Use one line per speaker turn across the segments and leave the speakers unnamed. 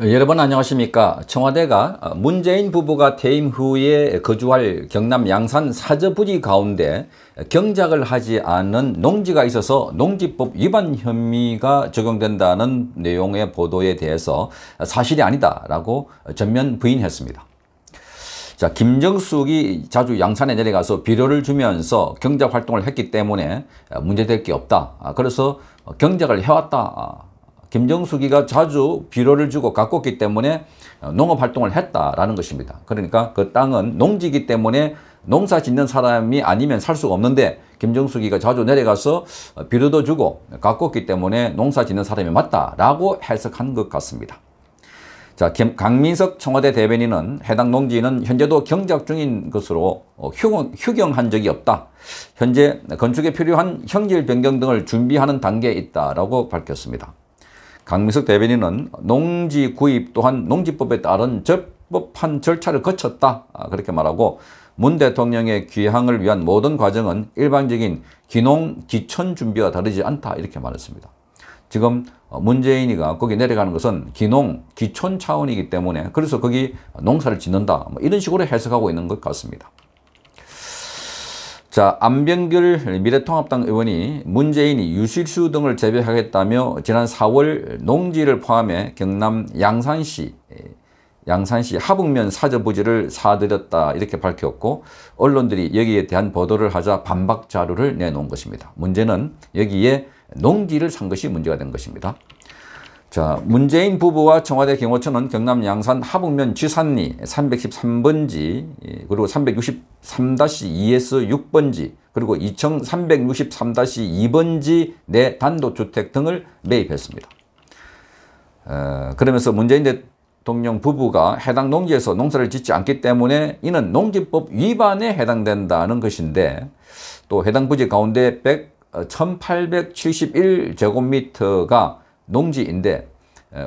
여러분 안녕하십니까 청와대가 문재인 부부가 퇴임 후에 거주할 경남 양산 사저부지 가운데 경작을 하지 않은 농지가 있어서 농지법 위반 혐의가 적용된다는 내용의 보도에 대해서 사실이 아니다라고 전면 부인했습니다. 자, 김정숙이 자주 양산에 내려가서 비료를 주면서 경작 활동을 했기 때문에 문제될 게 없다. 그래서 경작을 해왔다. 김정숙이가 자주 비료를 주고 가꿨기 때문에 어, 농업활동을 했다라는 것입니다. 그러니까 그 땅은 농지이기 때문에 농사 짓는 사람이 아니면 살 수가 없는데 김정숙이가 자주 내려가서 어, 비료도 주고 가꿨기 때문에 농사 짓는 사람이 맞다라고 해석한 것 같습니다. 자, 김, 강민석 청와대 대변인은 해당 농지는 현재도 경작 중인 것으로 어, 휴경, 한 적이 없다. 현재 건축에 필요한 형질 변경 등을 준비하는 단계에 있다라고 밝혔습니다. 강민석 대변인은 농지 구입 또한 농지법에 따른 적법한 절차를 거쳤다 아, 그렇게 말하고 문 대통령의 귀향을 위한 모든 과정은 일반적인 기농 기천 준비와 다르지 않다 이렇게 말했습니다. 지금 어, 문재인이가 거기 내려가는 것은 기농 기촌 차원이기 때문에 그래서 거기 농사를 짓는다 뭐 이런 식으로 해석하고 있는 것 같습니다. 자, 안병길 미래통합당 의원이 문재인이 유실수 등을 재배하겠다며 지난 4월 농지를 포함해 경남 양산시 예, 양산시 하북면 사저 부지를 사들였다 이렇게 밝혔고 언론들이 여기에 대한 보도를 하자 반박 자료를 내놓은 것입니다. 문제는 여기에 농지를 산 것이 문제가 된 것입니다. 자, 문재인 부부와 청와대 경호처는 경남 양산 하북면 지산리 313번지 예, 그리고 363-2에서 6번지 그리고 2층 363-2번지 내 단독주택 등을 매입했습니다. 어, 그러면서 문재인 대통령 부부가 해당 농지에서 농사를 짓지 않기 때문에 이는 농지법 위반에 해당된다는 것인데 또 해당 부지 가운데 100, 1871제곱미터가 농지인데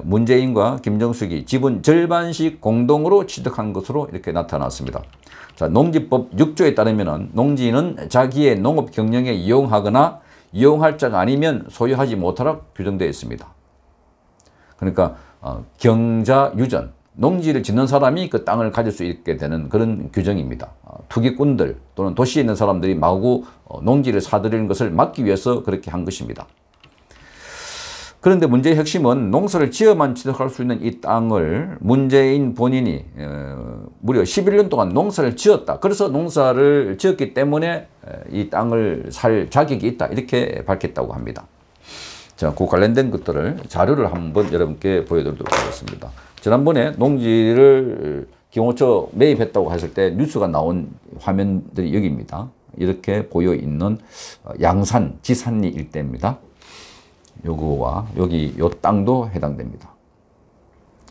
문재인과 김정숙이 지분 절반씩 공동으로 취득한 것으로 이렇게 나타났습니다. 자, 농지법 6조에 따르면 농지는 자기의 농업 경영에 이용하거나 이용할 자가 아니면 소유하지 못하라 규정되어 있습니다. 그러니까 어, 경자유전, 농지를 짓는 사람이 그 땅을 가질 수 있게 되는 그런 규정입니다. 어, 투기꾼들 또는 도시에 있는 사람들이 마구 어, 농지를 사들이는 것을 막기 위해서 그렇게 한 것입니다. 그런데 문제의 핵심은 농사를 지어만 취득할 수 있는 이 땅을 문재인 본인이 어, 무려 11년 동안 농사를 지었다. 그래서 농사를 지었기 때문에 어, 이 땅을 살 자격이 있다. 이렇게 밝혔다고 합니다. 자, 그 관련된 것들을 자료를 한번 여러분께 보여드리도록 하겠습니다. 지난번에 농지를 기호처 매입했다고 했을 때 뉴스가 나온 화면들이 여기입니다. 이렇게 보여 있는 양산 지산리 일대입니다. 요거와 여기 요 땅도 해당됩니다.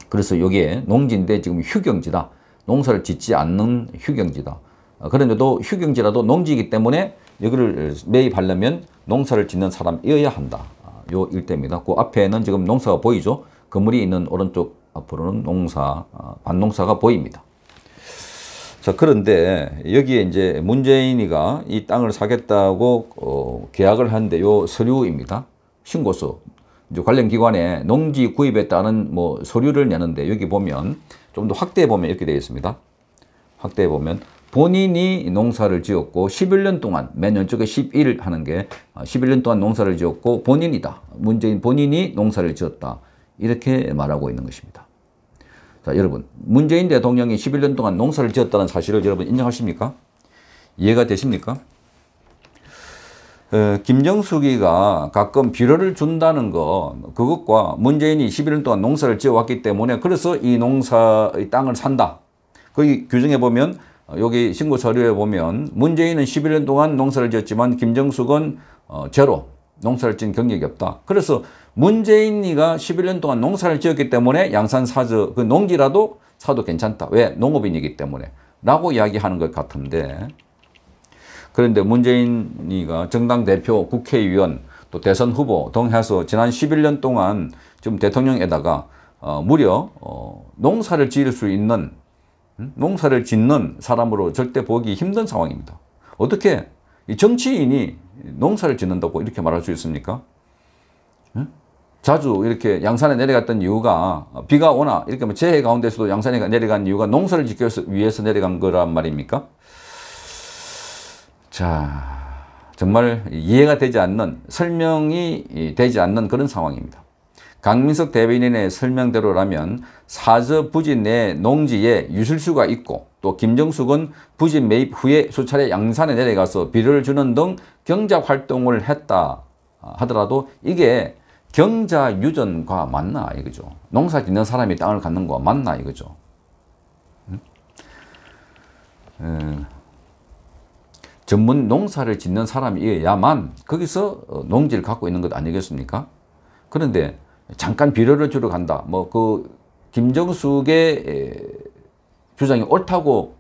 그래서 여기 농지인데 지금 휴경지다. 농사를 짓지 않는 휴경지다. 어, 그런데도 휴경지라도 농지이기 때문에 여기를 매입하려면 농사를 짓는 사람이어야 한다. 아, 요 일대입니다. 그 앞에는 지금 농사가 보이죠? 건물이 있는 오른쪽 앞으로는 농사, 반농사가 아, 보입니다. 자, 그런데 여기에 이제 문재인이가 이 땅을 사겠다고 어, 계약을 하는데 요 서류입니다. 신고서 이제 관련 기관에 농지 구입했다는뭐 서류를 내는데 여기 보면 좀 더 확대해 보면 이렇게 되어 있습니다. 확대해 보면 본인이 농사를 지었고 11년 동안 매년 쪽에 11일 하는 게 11년 어, 동안 농사를 지었고 본인이다. 문재인 본인이 농사를 지었다. 이렇게 말하고 있는 것입니다. 자, 여러분. 문재인 대통령이 11년 동안 농사를 지었다는 사실을 여러분 인정하십니까? 이해가 되십니까? 어, 김정숙이가 가끔 비료를 준다는 거 그것과 문재인이 11년 동안 농사를 지어왔기 때문에 그래서 이 농사의 땅을 산다. 거기 규정에 보면 여기 신고 서류에 보면 문재인은 11년 동안 농사를 지었지만 김정숙은 어, 제로 농사를 지은 경력이 없다. 그래서 문재인이가 11년 동안 농사를 지었기 때문에 양산 사저 그 농지라도 사도 괜찮다. 왜? 농업인이기 때문에 라고 이야기하는 것 같은데 그런데 문재인이가 정당 대표, 국회의원, 또 대선 후보 등 해서 지난 11년 동안 지금 대통령에다가 어, 무려 어, 농사를 지을 수 있는 음? 농사를 짓는 사람으로 절대 보기 힘든 상황입니다. 어떻게 이 정치인이 농사를 짓는다고 이렇게 말할 수 있습니까? 음? 자주 이렇게 양산에 내려갔던 이유가 비가 오나 이렇게 뭐 재해 가운데서도 양산에 내려간 이유가 농사를 지켜서 위해서 내려간 거란 말입니까? 자, 정말 이해가 되지 않는, 설명이 되지 않는 그런 상황입니다. 강민석 대변인의 설명대로라면 사저 부지 내 농지에 유실수가 있고 또 김정숙은 부지 매입 후에 수차례 양산에 내려가서 비료를 주는 등 경작활동을 했다 하더라도 이게 경자유전과 맞나 이거죠. 농사 짓는 사람이 땅을 갖는 거 맞나 이거죠. 음. 음. 전문 농사를 짓는 사람이어야만 거기서 어, 농지를 갖고 있는 것 아니겠습니까? 그런데 잠깐 비료를 주러 간다. 뭐 그 김정숙의 주장이 옳다고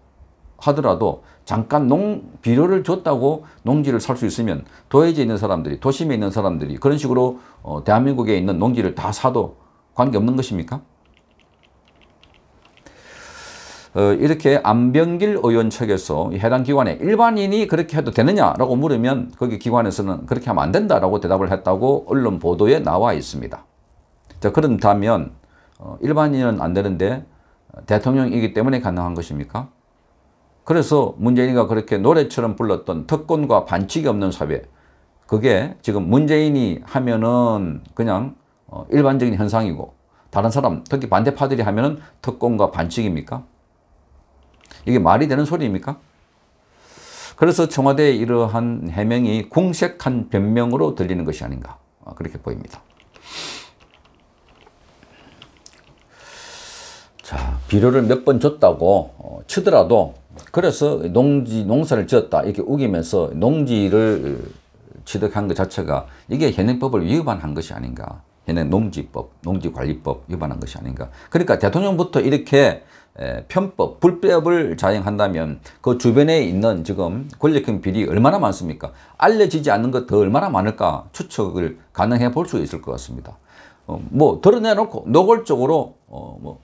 하더라도 잠깐 농 비료를 줬다고 농지를 살 수 있으면 도해지에 있는 사람들이 도심에 있는 사람들이 그런 식으로 어, 대한민국에 있는 농지를 다 사도 관계없는 것입니까? 어, 이렇게 안병길 의원 측에서 해당 기관에 일반인이 그렇게 해도 되느냐라고 물으면 거기 기관에서는 그렇게 하면 안 된다라고 대답을 했다고 언론 보도에 나와 있습니다. 자, 그런다면 어, 일반인은 안 되는데 대통령이기 때문에 가능한 것입니까? 그래서 문재인이가 그렇게 노래처럼 불렀던 특권과 반칙이 없는 사회 그게 지금 문재인이 하면은 그냥 어, 일반적인 현상이고 다른 사람 특히 반대파들이 하면은 특권과 반칙입니까? 이게 말이 되는 소리입니까? 그래서 청와대의 이러한 해명이 공색한 변명으로 들리는 것이 아닌가 아, 그렇게 보입니다. 자 비료를 몇 번 줬다고 어, 치더라도 그래서 농지 농사를 지었다 이렇게 우기면서 농지를 취득한 것 자체가 이게 현행법을 위반한 것이 아닌가 현행 농지법 농지관리법 위반한 것이 아닌가 그러니까 대통령부터 이렇게 편법, 불법을 자행한다면 그 주변에 있는 지금 권력형 비리 얼마나 많습니까? 알려지지 않는 것 더 얼마나 많을까 추측을 가능해 볼 수 있을 것 같습니다. 어, 뭐 드러내놓고 노골적으로 어, 뭐,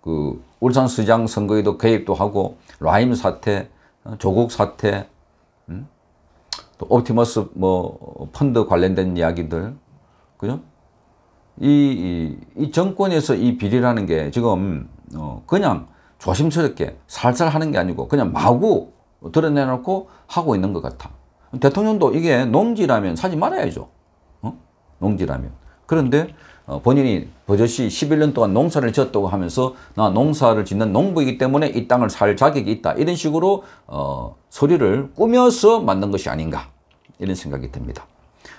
그 울산시장 선거에도 개입도 하고 라임 사태, 어, 조국 사태, 음? 또 옵티머스 뭐 펀드 관련된 이야기들, 그죠? 이, 이, 이 정권에서 이 비리라는 게 지금 어, 그냥 조심스럽게 살살 하는 게 아니고 그냥 마구 드러내놓고 하고 있는 것 같아. 대통령도 이게 농지라면 사지 말아야죠. 어? 농지라면. 그런데 어, 본인이 버젓이 11년 동안 농사를 지었다고 하면서 나 농사를 짓는 농부이기 때문에 이 땅을 살 자격이 있다. 이런 식으로 어, 소리를 꾸며서 만든 것이 아닌가. 이런 생각이 듭니다.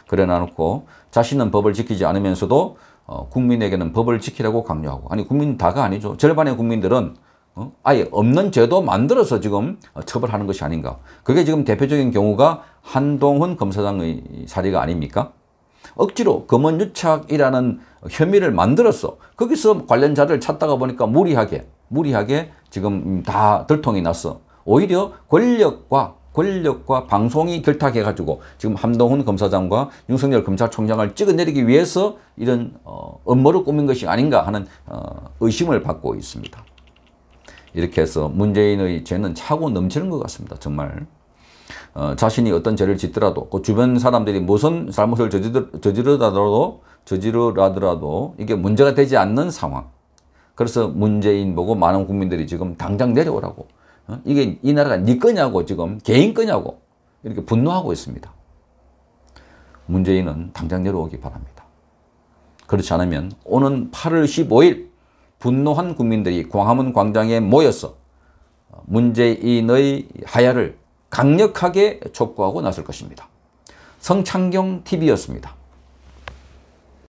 그래 놔놓고 자신은 법을 지키지 않으면서도 어, 국민에게는 법을 지키라고 강요하고 아니 국민 다가 아니죠. 절반의 국민들은 어? 아예 없는 제도 만들어서 지금 어, 처벌하는 것이 아닌가. 그게 지금 대표적인 경우가 한동훈 검사장의 사례가 아닙니까? 억지로 검언유착이라는 혐의를 만들었어. 거기서 관련자를 찾다가 보니까 무리하게 무리하게 지금 다 들통이 났어. 오히려 권력과 권력과 방송이 결탁해가지고 지금 함동훈 검사장과 윤석열 검찰총장을 찍어내리기 위해서 이런 업무를 어, 꾸민 것이 아닌가 하는 어, 의심을 받고 있습니다. 이렇게 해서 문재인의 죄는 차고 넘치는 것 같습니다. 정말. 어, 자신이 어떤 죄를 짓더라도 그 주변 사람들이 무슨 잘못을 저지르, 더라도 저지르더라도 라 이게 문제가 되지 않는 상황. 그래서 문재인 보고 많은 국민들이 지금 당장 내려오라고 어? 이게 이 나라가 네 거냐고 지금 개인 거냐고 이렇게 분노하고 있습니다. 문재인은 당장 내려오기 바랍니다. 그렇지 않으면 오는 8월 15일 분노한 국민들이 광화문 광장에 모여서 문재인의 하야를 강력하게 촉구하고 나설 것입니다. 성창경 TV였습니다.